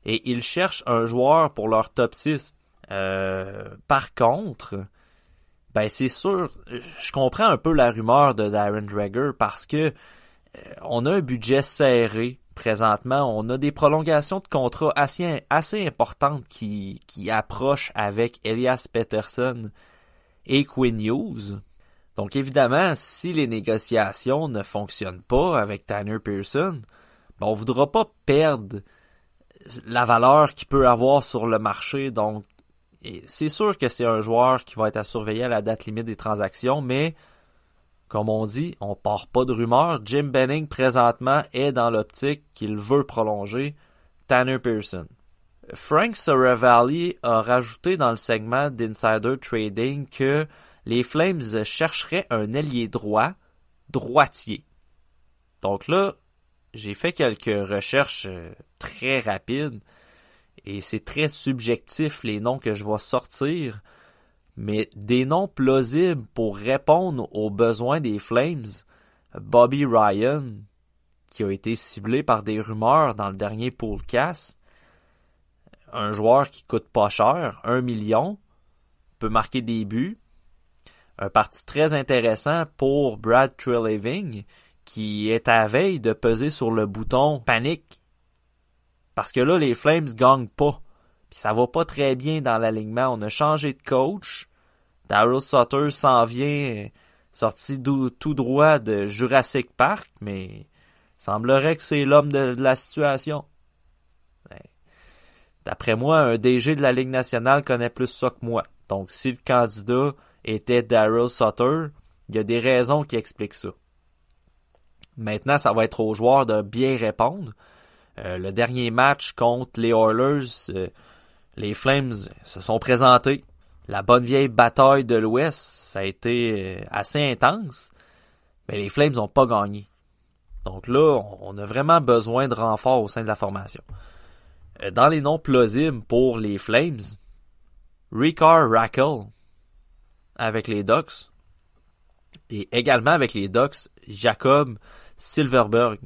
Et ils cherchent un joueur pour leur top 6. Euh, par contre, ben c'est sûr, je comprends un peu la rumeur de Darren Dreger parce que euh, on a un budget serré présentement. On a des prolongations de contrats assez, importantes qui, qui approchent avec Elias Peterson et Quinn Hughes. Donc évidemment, si les négociations ne fonctionnent pas avec Tanner Pearson, ben, on ne voudra pas perdre la valeur qu'il peut avoir sur le marché. Donc c'est sûr que c'est un joueur qui va être à surveiller à la date limite des transactions, mais comme on dit, on part pas de rumeurs. Jim Benning présentement est dans l'optique qu'il veut prolonger Tanner Pearson. Frank Saravalli a rajouté dans le segment d'Insider Trading que les Flames chercheraient un allié droit, droitier. Donc là, j'ai fait quelques recherches euh, très rapides et c'est très subjectif les noms que je vais sortir, mais des noms plausibles pour répondre aux besoins des Flames, Bobby Ryan, qui a été ciblé par des rumeurs dans le dernier podcast, un joueur qui coûte pas cher, un million, peut marquer des buts, un parti très intéressant pour Brad Trilliving qui est à veille de peser sur le bouton panique. Parce que là, les Flames gagnent pas. Puis ça va pas très bien dans l'alignement. On a changé de coach. Daryl Sutter s'en vient euh, sorti tout droit de Jurassic Park, mais semblerait que c'est l'homme de, la situation. D'après moi, un DG de la Ligue nationale connaît plus ça que moi. Donc si le candidat était Daryl Sutter. Il y a des raisons qui expliquent ça. Maintenant, ça va être aux joueurs de bien répondre. Euh, le dernier match contre les Oilers, euh, les Flames se sont présentés. La bonne vieille bataille de l'Ouest, ça a été euh, assez intense, mais les Flames n'ont pas gagné. Donc là, on a vraiment besoin de renforts au sein de la formation. Dans les noms plausibles pour les Flames, Ricard Rackle, avec les Ducks. Et également avec les Ducks, Jacob Silverberg.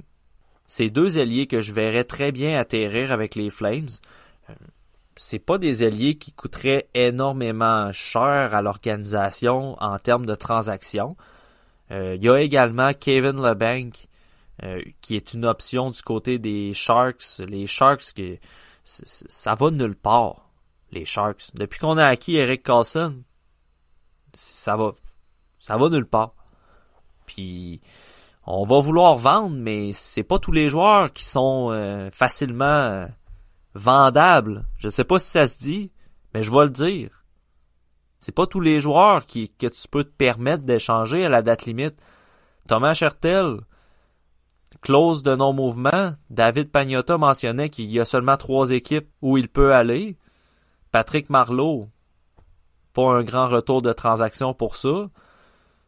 Ces deux alliés que je verrais très bien atterrir avec les Flames. Euh, c'est pas des alliés qui coûteraient énormément cher à l'organisation en termes de transactions. Euh, il y a également Kevin LeBanc, euh, qui est une option du côté des Sharks. Les Sharks, qui, ça va nulle part, les Sharks. Depuis qu'on a acquis Eric Carlson, ça va. Ça va nulle part. Puis on va vouloir vendre, mais c'est pas tous les joueurs qui sont euh, facilement euh, vendables. Je sais pas si ça se dit, mais je vais le dire. C'est pas tous les joueurs qui, que tu peux te permettre d'échanger à la date limite. Thomas Chertel, clause de non-mouvement, David Pagnotta mentionnait qu'il y a seulement trois équipes où il peut aller. Patrick Marlowe, pas un grand retour de transaction pour ça.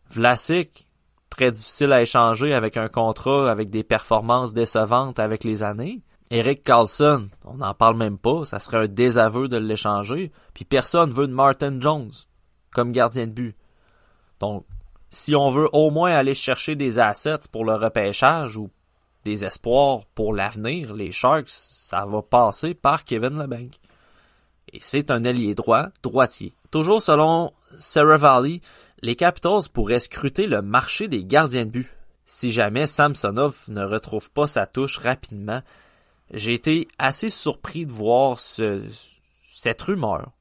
Vlasic, très difficile à échanger avec un contrat, avec des performances décevantes avec les années. Eric Carlson, on n'en parle même pas, ça serait un désaveu de l'échanger. Puis personne veut de Martin Jones comme gardien de but. Donc, si on veut au moins aller chercher des assets pour le repêchage ou des espoirs pour l'avenir, les Sharks, ça va passer par Kevin Lebanc et c'est un allié droit, droitier. Toujours selon Sarah Valley, les Capitals pourraient scruter le marché des gardiens de but. Si jamais Samsonov ne retrouve pas sa touche rapidement, j'ai été assez surpris de voir cette rumeur.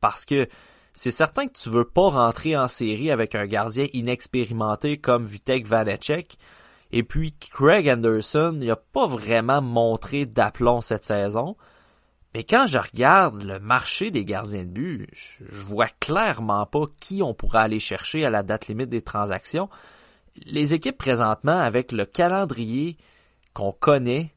Parce que c'est certain que tu veux pas rentrer en série avec un gardien inexpérimenté comme Vitek Vanacek. Et puis Craig Anderson n'a pas vraiment montré d'aplomb cette saison. Mais quand je regarde le marché des gardiens de but, je vois clairement pas qui on pourrait aller chercher à la date limite des transactions. Les équipes présentement, avec le calendrier qu'on connaît,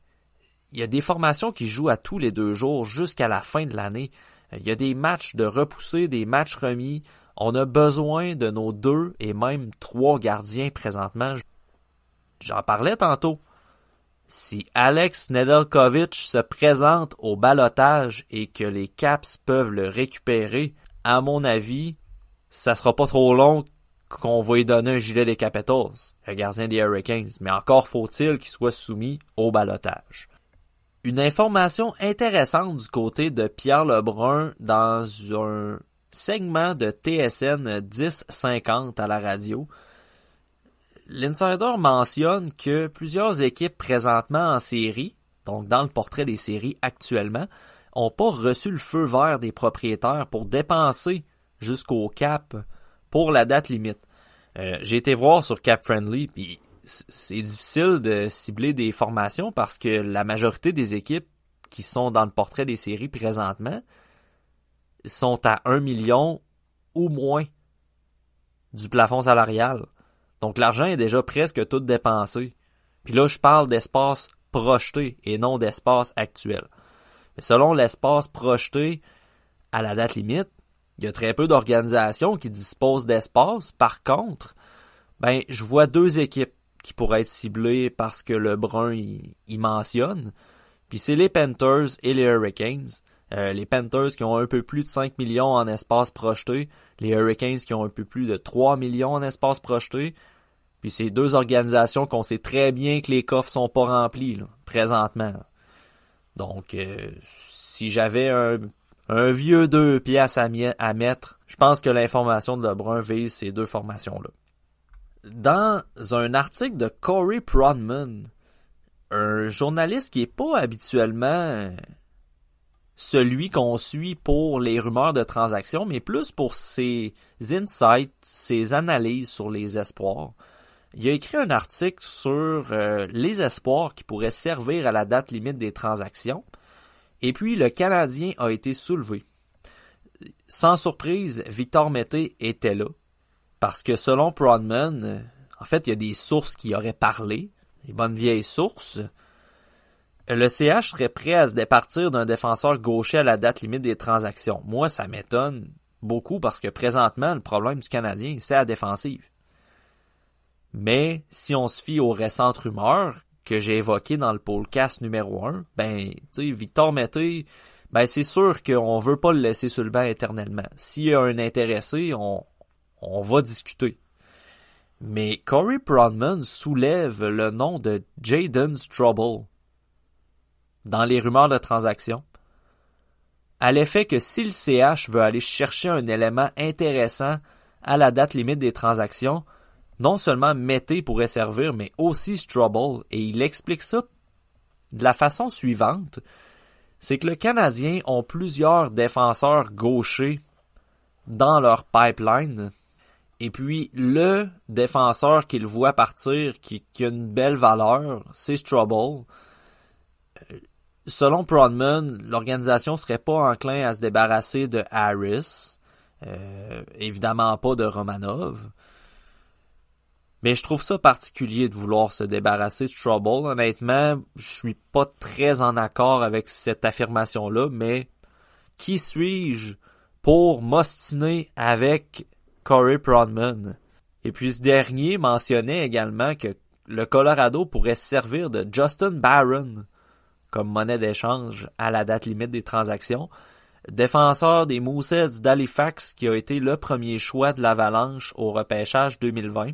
il y a des formations qui jouent à tous les deux jours jusqu'à la fin de l'année. Il y a des matchs de repoussés, des matchs remis. On a besoin de nos deux et même trois gardiens présentement. J'en parlais tantôt. Si Alex Nedelkovitch se présente au balotage et que les Caps peuvent le récupérer, à mon avis, ça sera pas trop long qu'on va lui donner un gilet des Capitals, le gardien des Hurricanes, mais encore faut-il qu'il soit soumis au balotage. Une information intéressante du côté de Pierre Lebrun dans un segment de TSN 1050 à la radio, L'Insider mentionne que plusieurs équipes présentement en série, donc dans le portrait des séries actuellement, n'ont pas reçu le feu vert des propriétaires pour dépenser jusqu'au cap pour la date limite. Euh, j'ai été voir sur Cap Friendly, puis c'est difficile de cibler des formations parce que la majorité des équipes qui sont dans le portrait des séries présentement sont à 1 million ou moins du plafond salarial. Donc l'argent est déjà presque tout dépensé. Puis là, je parle d'espace projeté et non d'espace actuel. Mais selon l'espace projeté à la date limite, il y a très peu d'organisations qui disposent d'espace. Par contre, ben, je vois deux équipes qui pourraient être ciblées parce que le brun y mentionne. Puis c'est les Panthers et les Hurricanes. Euh, les Panthers qui ont un peu plus de 5 millions en espace projeté, les Hurricanes qui ont un peu plus de 3 millions en espace projeté. Puis ces deux organisations qu'on sait très bien que les coffres sont pas remplis présentement. Donc euh, si j'avais un, vieux deux pièces à, à mettre, je pense que l'information de Lebrun vise ces deux formations-là. Dans un article de Corey Prodman, un journaliste qui est pas habituellement celui qu'on suit pour les rumeurs de transactions, mais plus pour ses insights, ses analyses sur les espoirs. Il a écrit un article sur euh, les espoirs qui pourraient servir à la date limite des transactions. Et puis, le Canadien a été soulevé. Sans surprise, Victor Mété était là. Parce que selon Prodman, euh, en fait, il y a des sources qui auraient parlé, des bonnes vieilles sources, le CH serait prêt à se départir d'un défenseur gaucher à la date limite des transactions. Moi, ça m'étonne beaucoup parce que présentement, le problème du Canadien, c'est la défensive. Mais si on se fie aux récentes rumeurs que j'ai évoquées dans le podcast numéro 1, ben, tu sais, Victor Mété, ben, c'est sûr qu'on veut pas le laisser sur le banc éternellement. S'il y a un intéressé, on, on va discuter. Mais Corey Proudman soulève le nom de Jaden's Trouble dans les rumeurs de transactions, à l'effet que si le CH veut aller chercher un élément intéressant à la date limite des transactions, non seulement Mété pourrait servir, mais aussi Strouble, et il explique ça de la façon suivante, c'est que le Canadien ont plusieurs défenseurs gauchers dans leur pipeline, et puis le défenseur qu'il voit partir, qui, a une belle valeur, c'est Strouble, Selon Proudman, l'organisation serait pas enclin à se débarrasser de Harris, euh, évidemment pas de Romanov. Mais je trouve ça particulier de vouloir se débarrasser de Trouble. Honnêtement, je suis pas très en accord avec cette affirmation-là, mais qui suis-je pour m'ostiner avec Corey Prodman? Et puis ce dernier mentionnait également que le Colorado pourrait servir de Justin Barron comme monnaie d'échange à la date limite des transactions. Défenseur des Moussets d'Halifax qui a été le premier choix de l'Avalanche au repêchage 2020.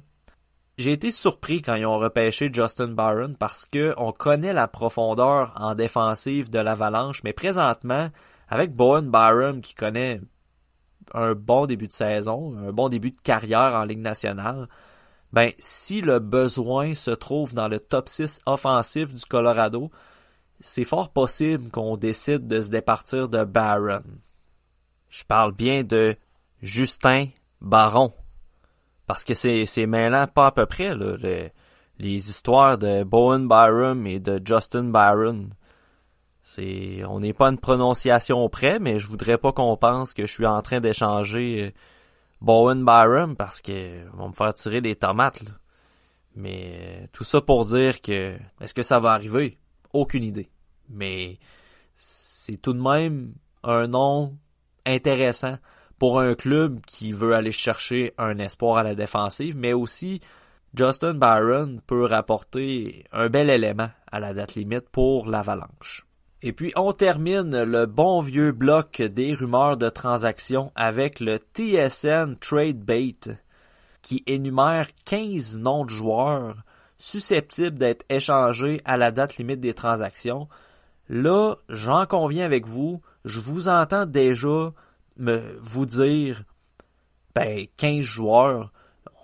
J'ai été surpris quand ils ont repêché Justin Byron parce que on connaît la profondeur en défensive de l'Avalanche, mais présentement, avec Bowen Byron qui connaît un bon début de saison, un bon début de carrière en Ligue nationale, ben si le besoin se trouve dans le top 6 offensif du Colorado, c'est fort possible qu'on décide de se départir de Baron. Je parle bien de Justin Baron. Parce que c'est mêlant pas à peu près, les, histoires de Bowen Byron et de Justin Byron. C'est, on n'est pas une prononciation près, mais je voudrais pas qu'on pense que je suis en train d'échanger euh, Bowen Byron parce que vont me faire tirer des tomates. Mais euh, tout ça pour dire que est-ce que ça va arriver aucune idée. Mais c'est tout de même un nom intéressant pour un club qui veut aller chercher un espoir à la défensive, mais aussi Justin Byron peut rapporter un bel élément à la date limite pour l'Avalanche. Et puis on termine le bon vieux bloc des rumeurs de transactions avec le TSN Trade Bait qui énumère 15 noms de joueurs susceptibles d'être échangé à la date limite des transactions. Là, j'en conviens avec vous, je vous entends déjà me, vous dire ben 15 joueurs,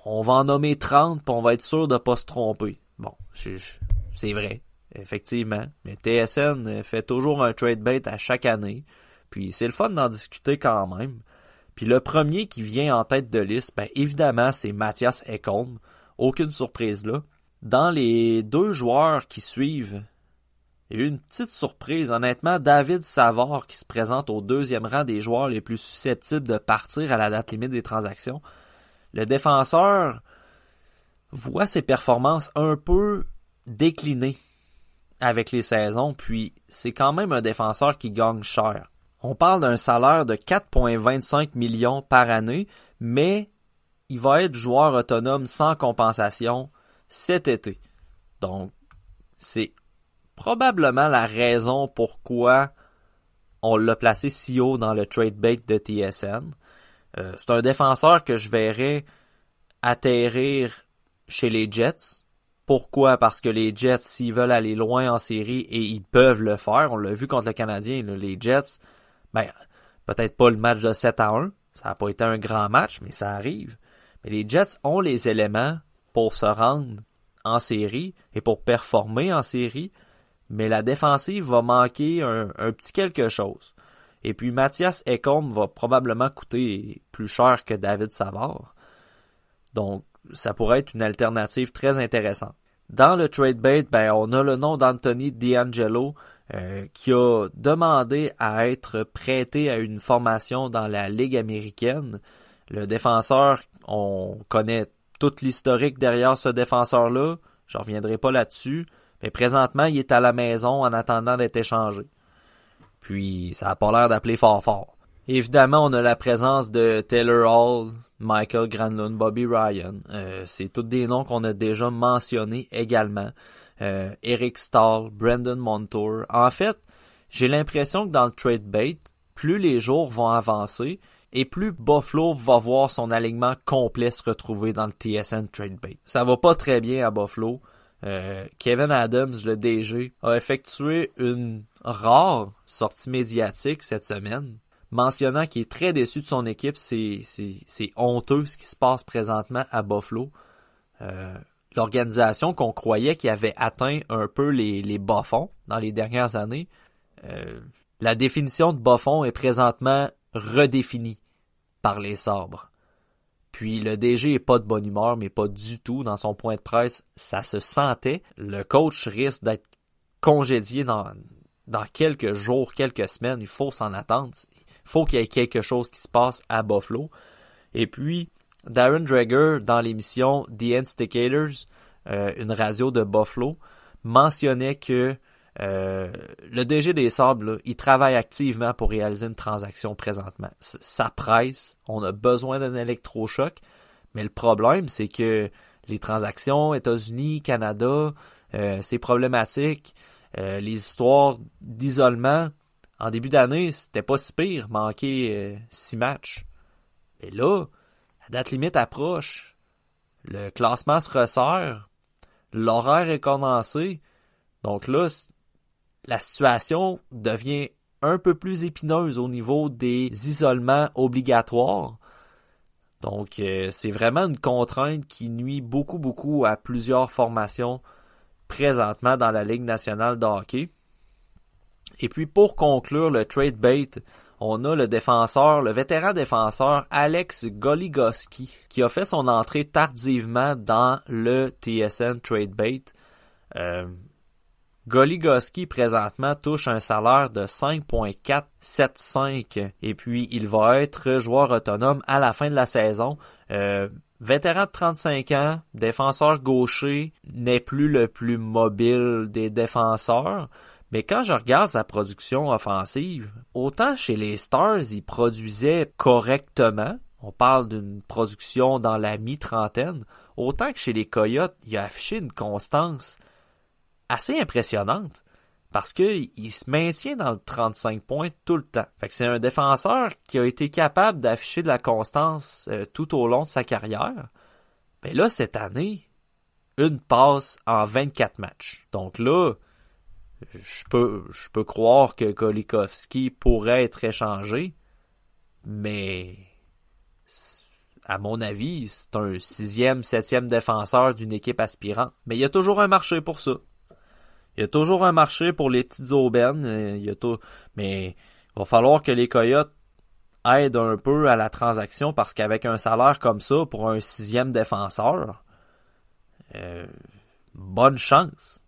on va en nommer 30 puis on va être sûr de ne pas se tromper. Bon, c'est vrai, effectivement, mais TSN euh, fait toujours un trade bait à chaque année, puis c'est le fun d'en discuter quand même. Puis le premier qui vient en tête de liste, ben évidemment, c'est Mathias Ekholm. Aucune surprise là. Dans les deux joueurs qui suivent, il y a eu une petite surprise. Honnêtement, David Savard, qui se présente au deuxième rang des joueurs les plus susceptibles de partir à la date limite des transactions, le défenseur voit ses performances un peu décliner avec les saisons, puis c'est quand même un défenseur qui gagne cher. On parle d'un salaire de 4,25 millions par année, mais il va être joueur autonome sans compensation cet été. Donc, c'est probablement la raison pourquoi on l'a placé si haut dans le trade bait de TSN. Euh, c'est un défenseur que je verrais atterrir chez les Jets. Pourquoi? Parce que les Jets, s'ils veulent aller loin en série, et ils peuvent le faire, on l'a vu contre le Canadien, les Jets, ben, peut-être pas le match de 7 à 1, ça n'a pas été un grand match, mais ça arrive. Mais les Jets ont les éléments pour se rendre en série et pour performer en série, mais la défensive va manquer un, petit quelque chose. Et puis Mathias Ecombe va probablement coûter plus cher que David Savard. Donc, ça pourrait être une alternative très intéressante. Dans le trade bait, ben, on a le nom d'Anthony D'Angelo euh, qui a demandé à être prêté à une formation dans la Ligue américaine. Le défenseur, on connaît toute l'historique derrière ce défenseur-là. Je reviendrai pas là-dessus. Mais présentement, il est à la maison en attendant d'être échangé. Puis, ça a pas l'air d'appeler fort fort. Évidemment, on a la présence de Taylor Hall, Michael Granlund, Bobby Ryan. Euh, c'est tous des noms qu'on a déjà mentionnés également. Euh, Eric Stahl, Brandon Montour. En fait, j'ai l'impression que dans le trade bait, plus les jours vont avancer, et plus Buffalo va voir son alignement complet se retrouver dans le TSN Trade Bait. Ça va pas très bien à Buffalo. Euh, Kevin Adams, le DG, a effectué une rare sortie médiatique cette semaine, mentionnant qu'il est très déçu de son équipe. C'est, honteux ce qui se passe présentement à Buffalo. Euh, l'organisation qu'on croyait qui avait atteint un peu les, les bas-fonds dans les dernières années. Euh, la définition de bas fonds est présentement redéfini par les sabres. Puis le DG est pas de bonne humeur, mais pas du tout. Dans son point de presse, ça se sentait. Le coach risque d'être congédié dans, quelques jours, quelques semaines. Il faut s'en attendre. Il faut qu'il y ait quelque chose qui se passe à Buffalo. Et puis, Darren Drager, dans l'émission The Instigators, euh, une radio de Buffalo, mentionnait que euh, le DG des Sables, il travaille activement pour réaliser une transaction présentement. Ça presse, on a besoin d'un électrochoc, mais le problème, c'est que les transactions États-Unis, Canada, euh, c'est problématique. Euh, les histoires d'isolement, en début d'année, c'était pas si pire, manquer six matchs. Mais là, la date limite approche, le classement se resserre, l'horaire est condensé, donc là, la situation devient un peu plus épineuse au niveau des isolements obligatoires. Donc, euh, c'est vraiment une contrainte qui nuit beaucoup, beaucoup à plusieurs formations présentement dans la Ligue nationale de hockey. Et puis, pour conclure le trade bait, on a le défenseur, le vétéran défenseur Alex Goligoski, qui a fait son entrée tardivement dans le TSN trade bait. Euh, Goligoski présentement touche un salaire de 5.475 et puis il va être joueur autonome à la fin de la saison. Euh, vétéran de 35 ans, défenseur gaucher, n'est plus le plus mobile des défenseurs, mais quand je regarde sa production offensive, autant chez les Stars, il produisait correctement, on parle d'une production dans la mi-trentaine, autant que chez les Coyotes, il a affiché une constance assez impressionnante parce qu'il se maintient dans le 35 points tout le temps. c'est un défenseur qui a été capable d'afficher de la constance euh, tout au long de sa carrière. Mais ben là, cette année, une passe en 24 matchs. Donc là, je peux, je peux croire que Kolikowski pourrait être échangé, mais à mon avis, c'est un sixième, septième défenseur d'une équipe aspirante. Mais il y a toujours un marché pour ça. Il y a toujours un marché pour les petites aubaines. Euh, tout, mais il va falloir que les Coyotes aident un peu à la transaction parce qu'avec un salaire comme ça pour un sixième défenseur, euh, bonne chance.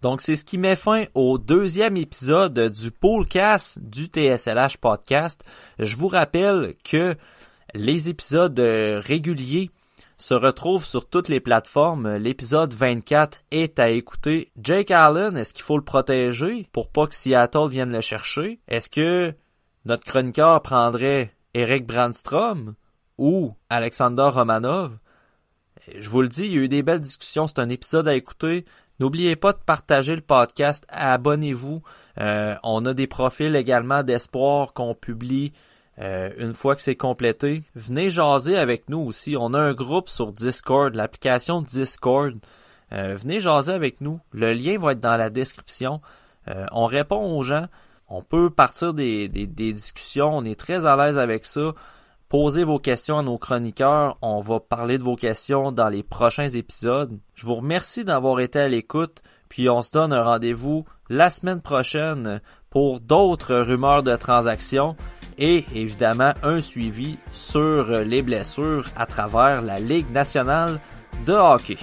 Donc, c'est ce qui met fin au deuxième épisode du podcast du TSLH Podcast. Je vous rappelle que les épisodes euh, réguliers se retrouve sur toutes les plateformes. L'épisode 24 est à écouter. Jake Allen, est-ce qu'il faut le protéger pour pas que Seattle vienne le chercher? Est-ce que notre chroniqueur prendrait Eric Brandstrom ou Alexander Romanov? Je vous le dis, il y a eu des belles discussions. C'est un épisode à écouter. N'oubliez pas de partager le podcast. Abonnez-vous. Euh, on a des profils également d'espoir qu'on publie euh, une fois que c'est complété, venez jaser avec nous aussi. On a un groupe sur Discord, l'application Discord. Euh, venez jaser avec nous. Le lien va être dans la description. Euh, on répond aux gens. On peut partir des, des discussions. On est très à l'aise avec ça. Posez vos questions à nos chroniqueurs. On va parler de vos questions dans les prochains épisodes. Je vous remercie d'avoir été à l'écoute. Puis on se donne un rendez-vous la semaine prochaine pour d'autres rumeurs de transactions et évidemment un suivi sur les blessures à travers la Ligue nationale de hockey.